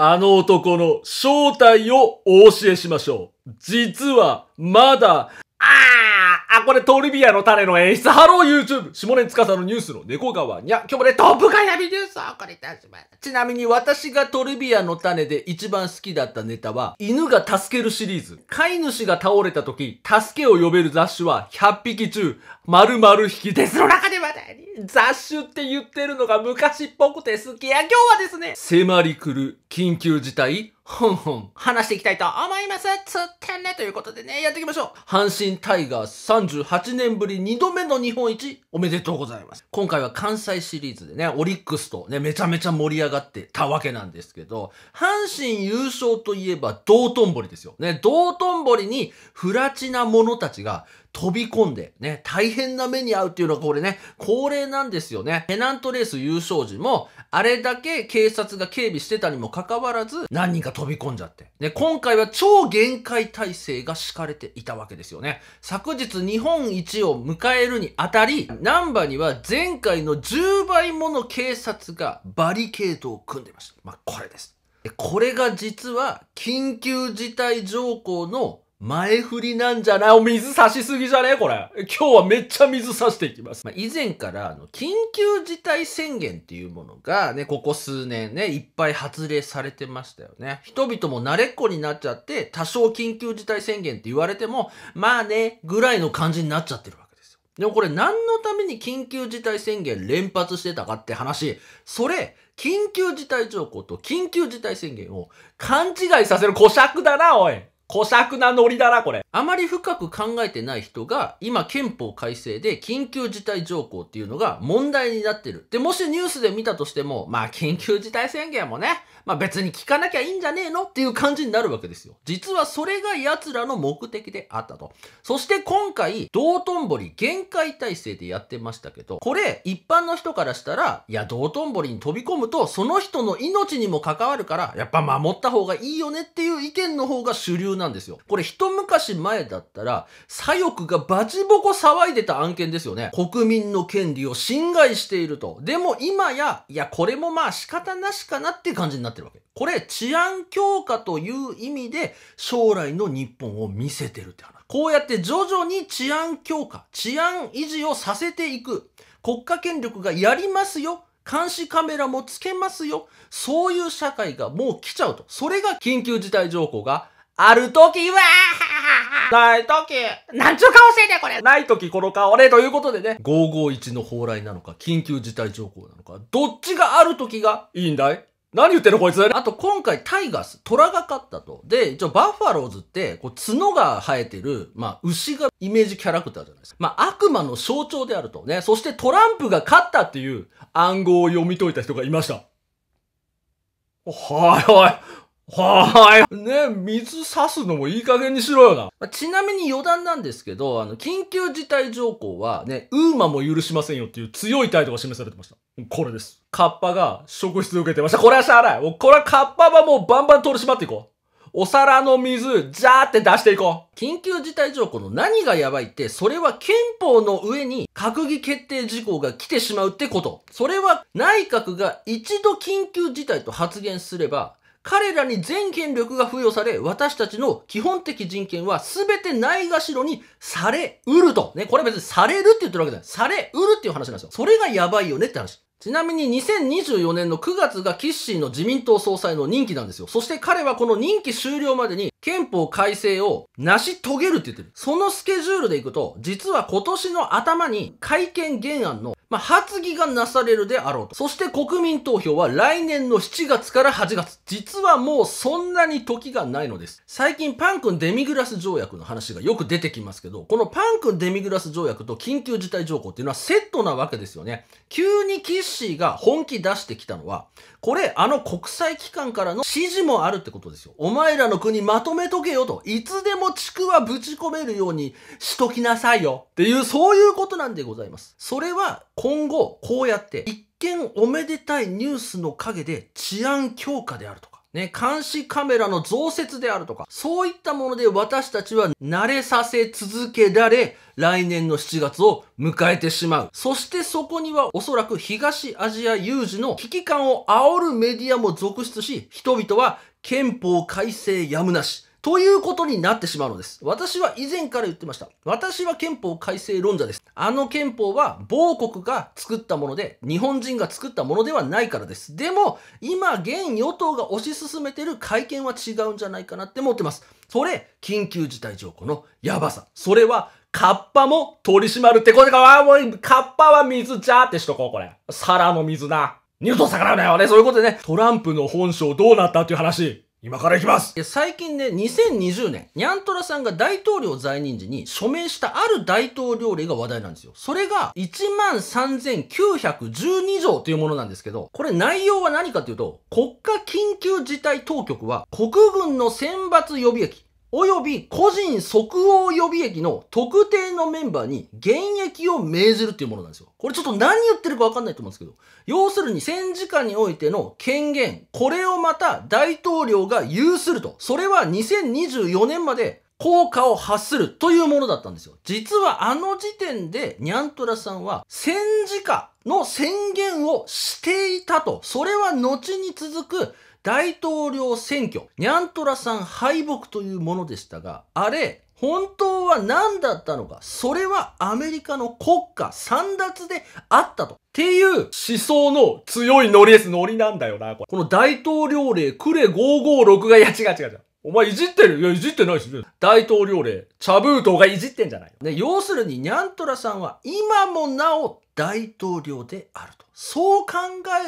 あの男の正体をお教えしましょう。実は、まだ、これトリビアの種の演出。ハロー YouTube! 下根司のニュースの猫川にゃ、今日もね、トップガイビニュースをお送りいたします。ちなみに私がトリビアの種で一番好きだったネタは、犬が助けるシリーズ。飼い主が倒れた時、助けを呼べる雑種は100匹中、丸々匹です。の中で話題に、雑種って言ってるのが昔っぽくて好きや。今日はですね、迫り来る緊急事態、ほんほん話していきたいと思いますつってねということでね、やっていきましょう阪神タイガー38年ぶり2度目の日本一おめでとうございます。今回は関西シリーズでね、オリックスとね、めちゃめちゃ盛り上がってたわけなんですけど、阪神優勝といえば道頓堀ですよ。ね、道頓堀に不ラチな者たちが飛び込んで、ね、大変な目に遭うっていうのはこれね、恒例なんですよね。ペナントレース優勝時も、あれだけ警察が警備してたにもかかわらず、何人か飛び込んじゃって。で、今回は超限界体制が敷かれていたわけですよね。昨日日本一を迎えるにあたり、ナンバには前回の10倍もの警察がバリケードを組んでました。まあ、これです。これが実は緊急事態条項の前振りなんじゃないお水差しすぎじゃねこれ。今日はめっちゃ水差していきます。まあ、以前から、あの、緊急事態宣言っていうものがね、ここ数年ね、いっぱい発令されてましたよね。人々も慣れっこになっちゃって、多少緊急事態宣言って言われても、まあね、ぐらいの感じになっちゃってるわけですよ。でもこれ何のために緊急事態宣言連発してたかって話、それ、緊急事態条項と緊急事態宣言を勘違いさせる古尺だな、おい小作なノリだな、これ。あまり深く考えてない人が、今憲法改正で緊急事態条項っていうのが問題になってる。で、もしニュースで見たとしても、まあ緊急事態宣言もね、まあ別に聞かなきゃいいんじゃねえのっていう感じになるわけですよ。実はそれが奴らの目的であったと。そして今回、道頓堀限界体制でやってましたけど、これ一般の人からしたら、いや道頓堀に飛び込むと、その人の命にも関わるから、やっぱ守った方がいいよねっていう意見の方が主流なんですよ。これ一昔前だったら、左翼がバチボコ騒いでた案件ですよね。国民の権利を侵害していると。でも今や、いや、これもまあ仕方なしかなっていう感じになってるわけ。これ、治安強化という意味で、将来の日本を見せてるって話。こうやって徐々に治安強化、治安維持をさせていく。国家権力がやりますよ。監視カメラもつけますよ。そういう社会がもう来ちゃうと。それが緊急事態条項があるときは、ないとき、なんちゅう顔してんねんこれ。ないときこの顔ね、ということでね。551の蓬莱なのか、緊急事態条項なのか、どっちがあるときがいいんだい何言ってんのこいつあと今回タイガース、虎が勝ったと。で、一応バッファローズって、こう角が生えてる、まあ牛がイメージキャラクターじゃないですか。まあ悪魔の象徴であるとね。そしてトランプが勝ったっていう暗号を読み解いた人がいました。はいはい。はーい。ね、水さすのもいい加減にしろよな。まあ、ちなみに余談なんですけど、あの、緊急事態条項はね、ウーマも許しませんよっていう強い態度が示されてました。これです。カッパが職質を受けてました。これはしゃあない。これはカッパはもうバンバン取り締まっていこう。お皿の水、ジャーって出していこう。緊急事態条項の何がやばいって、それは憲法の上に閣議決定事項が来てしまうってこと。それは内閣が一度緊急事態と発言すれば、彼らに全権力が付与され、私たちの基本的人権は全てないがしろにされうると。ね、これ別にされるって言ってるわけじゃない。されうるっていう話なんですよ。それがやばいよねって話。ちなみに2024年の9月がキッシーの自民党総裁の任期なんですよ。そして彼はこの任期終了までに憲法改正を成し遂げるって言ってる。そのスケジュールでいくと、実は今年の頭に改憲原案の、まあ、発議がなされるであろうと。そして国民投票は来年の7月から8月。実はもうそんなに時がないのです。最近パン君デミグラス条約の話がよく出てきますけど、このパン君デミグラス条約と緊急事態条項っていうのはセットなわけですよね。急にキッシーが本気出してきたのは、これあの国際機関からの指示もあるってことですよ。お前らの国まととめとけよと。いつでもちくわぶち込めるようにしときなさいよ。っていう、そういうことなんでございます。それは今後、こうやって、一見おめでたいニュースの陰で治安強化であるとか。ね、監視カメラの増設であるとか、そういったもので私たちは慣れさせ続けられ、来年の7月を迎えてしまう。そしてそこにはおそらく東アジア有事の危機感を煽るメディアも続出し、人々は憲法改正やむなし。ということになってしまうのです。私は以前から言ってました。私は憲法改正論者です。あの憲法は某国が作ったもので、日本人が作ったものではないからです。でも、今、現与党が推し進めてる改憲は違うんじゃないかなって思ってます。それ、緊急事態条項のやばさ。それは、カッパも取り締まるってことか、わもう、カッパは水じゃーってしとこう、これ。皿の水だ。二度と逆らうなよね。そういうことでね、トランプの本性どうなったっていう話。今からいきます最近ね、2020年、ニャントラさんが大統領在任時に署名したある大統領令が話題なんですよ。それが13,912条というものなんですけど、これ内容は何かというと、国家緊急事態当局は国軍の選抜予備役、および個人即応予備役の特定のメンバーに現役を命じるっていうものなんですよ。これちょっと何言ってるかわかんないと思うんですけど、要するに戦時下においての権限、これをまた大統領が有すると。それは2024年まで効果を発するというものだったんですよ。実はあの時点でニャントラさんは戦時下の宣言をしていたと。それは後に続く大統領選挙、ニャントラさん敗北というものでしたが、あれ、本当は何だったのか、それはアメリカの国家三奪であったと。っていう思想の強いノリです。ノリなんだよな、これ。この大統領令クレ556が、いや違う違う違う。お前いじってるいや、いじってないです大統領令、チャブートがいじってんじゃないね、要するに、ニャントラさんは今もなお大統領であると。そう考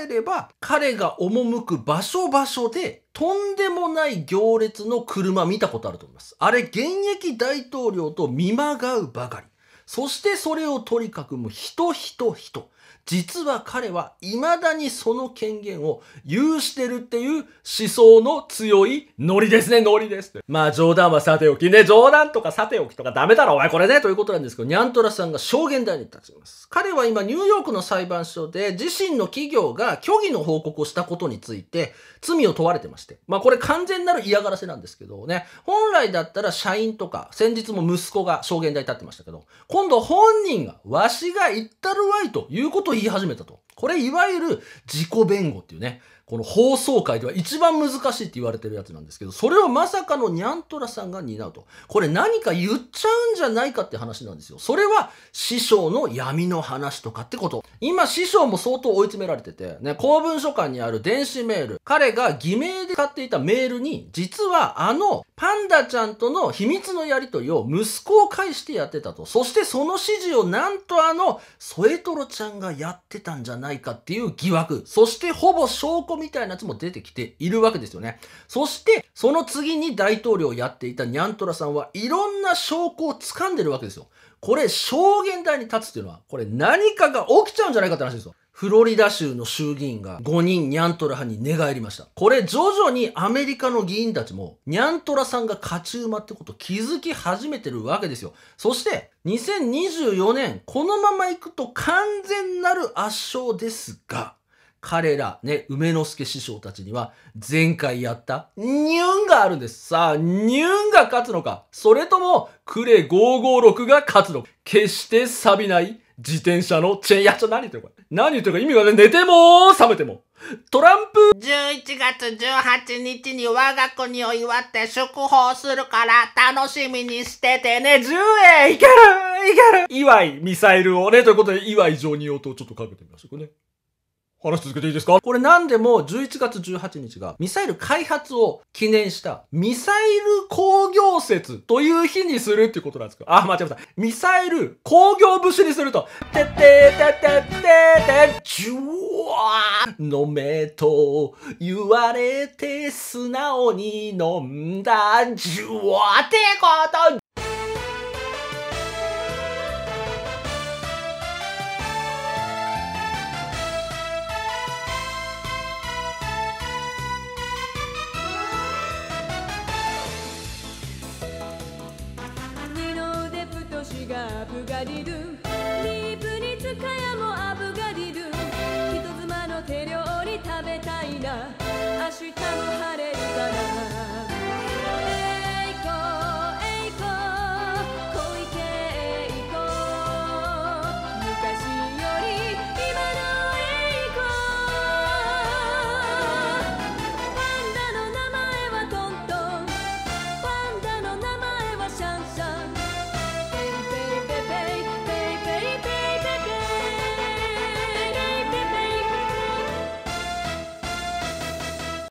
えれば、彼が赴く場所場所で、とんでもない行列の車見たことあると思います。あれ、現役大統領と見まがうばかり。そしてそれをとにかくもう人人人。実は彼は未だにその権限を有してるっていう思想の強いノリですね、ノリです。まあ冗談はさておきね、冗談とかさておきとかダメだろ、お前これね、ということなんですけど、ニャントラさんが証言台に立ちます。彼は今ニューヨークの裁判所で自身の企業が虚偽の報告をしたことについて罪を問われてまして。まあこれ完全なる嫌がらせなんですけどね、本来だったら社員とか、先日も息子が証言台に立ってましたけど、今度本人が、わしが言ったるわいということを言い始めたと。これいわゆる自己弁護っていうね、この放送界では一番難しいって言われてるやつなんですけど、それをまさかのニャントラさんが担うと。これ何か言っちゃうんじゃないかって話なんですよ。それは師匠の闇の話とかってこと。今師匠も相当追い詰められてて、ね、公文書館にある電子メール、彼が偽名で買っていたメールに、実はあのパンダちゃんとの秘密のやりとりを息子を介してやってたと。そしてその指示をなんとあの、ソエトロちゃんがやってたんじゃないかっていう疑惑。そしてほぼ証拠みたいなやつも出てきているわけですよね。そして、その次に大統領をやっていたニャントラさんはいろんな証拠を掴んでるわけですよ。これ、証言台に立つっていうのは、これ何かが起きちゃうんじゃないかって話ですよ。フロリダ州の衆議院が5人ニャントラ派に寝返りました。これ徐々にアメリカの議員たちもニャントラさんが勝ち馬ってこと気づき始めてるわけですよ。そして2024年このまま行くと完全なる圧勝ですが、彼ら、ね、梅之助師匠たちには、前回やった、ニュンがあるんです。さあ、ニュンが勝つのか、それとも、クレ556が勝つのか、決して錆びない自転車のチェーン、やっちょ、何言ってるか、何言ってるか意味がね、寝ても、覚めても。トランプ !11 月18日に我が国を祝って祝砲するから楽しみにしててね、10円いけるいける祝いミサイルをね、ということで祝い上にニオをちょっとかけてみましょうかね。話続けていいですかこれ何でも11月18日がミサイル開発を記念したミサイル工業節という日にするっていうことなんですかあ、間違えた。ミサイル工業節にすると。てっててててて、ジュワー飲めと言われて素直に飲んだジュワーってことしがアブガリドリープにツカヤもアブガリドゥ人妻の手料理食べたいな明日も晴れるから